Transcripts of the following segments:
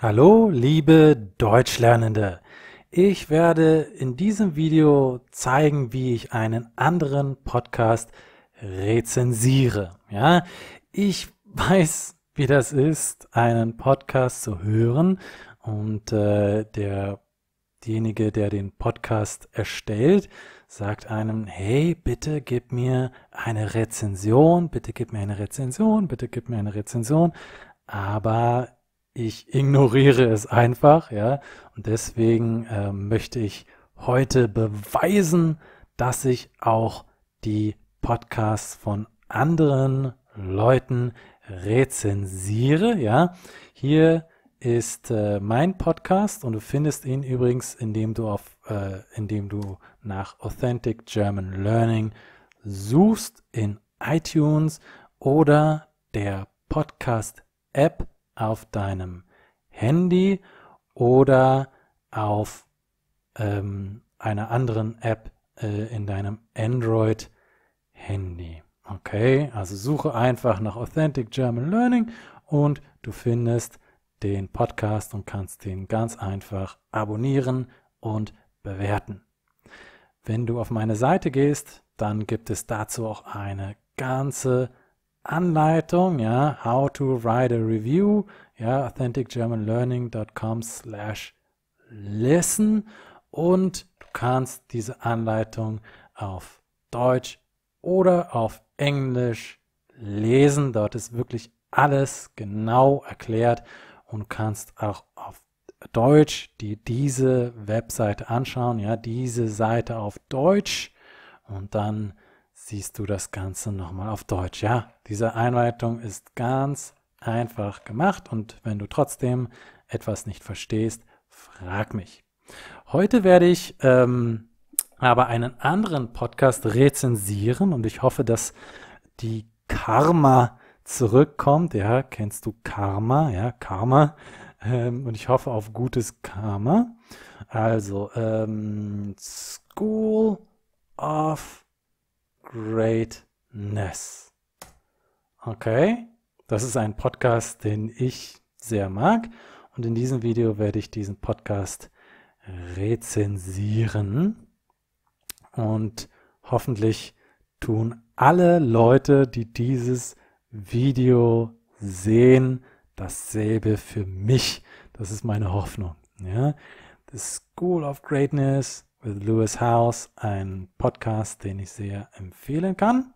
Hallo liebe Deutschlernende! Ich werde in diesem Video zeigen, wie ich einen anderen Podcast rezensiere. Ja, ich weiß, wie das ist, einen Podcast zu hören und äh, der derjenige, der den Podcast erstellt, sagt einem, hey, bitte gib mir eine Rezension, bitte gib mir eine Rezension, bitte gib mir eine Rezension. Aber ich ignoriere es einfach, ja. Und deswegen äh, möchte ich heute beweisen, dass ich auch die Podcasts von anderen Leuten rezensiere, ja. Hier ist äh, mein Podcast und du findest ihn übrigens, indem du auf, äh, indem du nach Authentic German Learning suchst in iTunes oder der Podcast App auf deinem Handy oder auf ähm, einer anderen App äh, in deinem Android-Handy. Okay, also suche einfach nach Authentic German Learning und du findest den Podcast und kannst den ganz einfach abonnieren und bewerten. Wenn du auf meine Seite gehst, dann gibt es dazu auch eine ganze Anleitung, ja, how to write a review, ja, authenticgermanlearning.com slash listen und du kannst diese Anleitung auf Deutsch oder auf Englisch lesen. Dort ist wirklich alles genau erklärt und kannst auch auf Deutsch die diese Webseite anschauen, ja, diese Seite auf Deutsch und dann siehst du das Ganze nochmal auf Deutsch. Ja, diese Einleitung ist ganz einfach gemacht und wenn du trotzdem etwas nicht verstehst, frag mich. Heute werde ich ähm, aber einen anderen Podcast rezensieren und ich hoffe, dass die Karma zurückkommt. Ja, kennst du Karma? Ja, Karma. Ähm, und ich hoffe auf gutes Karma. Also, ähm, School of Greatness. Okay, das ist ein Podcast, den ich sehr mag und in diesem Video werde ich diesen Podcast rezensieren und hoffentlich tun alle Leute, die dieses Video sehen, dasselbe für mich. Das ist meine Hoffnung. Ja? The School of Greatness with Lewis House, ein Podcast, den ich sehr empfehlen kann.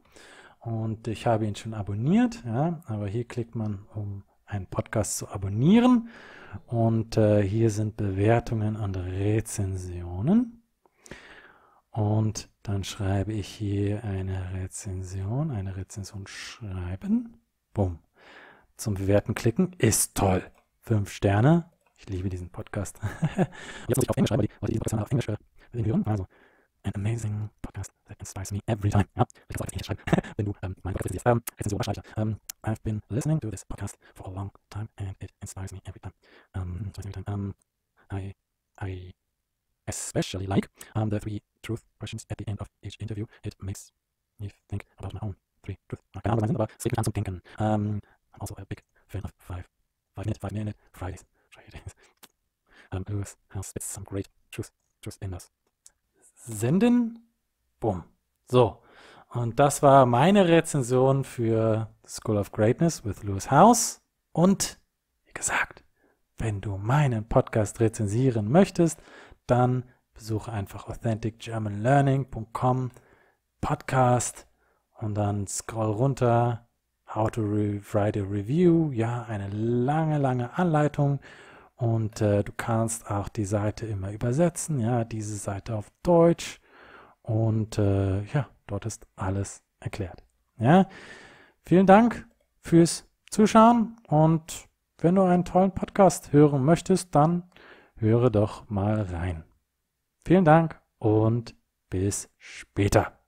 Und ich habe ihn schon abonniert, ja, aber hier klickt man, um einen Podcast zu abonnieren. Und äh, hier sind Bewertungen und Rezensionen. Und dann schreibe ich hier eine Rezension, eine Rezension schreiben. Bumm. Zum Bewerten klicken ist toll. Fünf Sterne. Ich liebe diesen Podcast. Jetzt muss ich auf Englisch schreiben, weil die, weil die auf Englisch hören. wenn hören. Also, an amazing podcast that inspires me every time. Ja, ich nicht schreiben, wenn du ähm, meinen Podcast ähm, Rezension Ähm, I've been listening to this podcast for a long time and it inspires me every time. Um, inspires me every time. Um, I, I especially like um, the three truth questions at the end of each interview. It makes me think about my own three truth. I can sind, aber es regt mich zum Denken. Um, I'm also a big fan of five, five minute, five minute Fridays. Fridays. Um, Lewis has some great truth, truth in us. senden. Bumm. So. Und das war meine Rezension für School of Greatness with Lewis House. Und wie gesagt, wenn du meinen Podcast rezensieren möchtest, dann besuche einfach authenticgermanlearning.com Podcast und dann scroll runter How to Write a Review. Ja, eine lange, lange Anleitung und äh, du kannst auch die Seite immer übersetzen, ja, diese Seite auf Deutsch. Und äh, ja, dort ist alles erklärt. Ja, vielen Dank fürs Zuschauen und wenn du einen tollen Podcast hören möchtest, dann höre doch mal rein. Vielen Dank und bis später.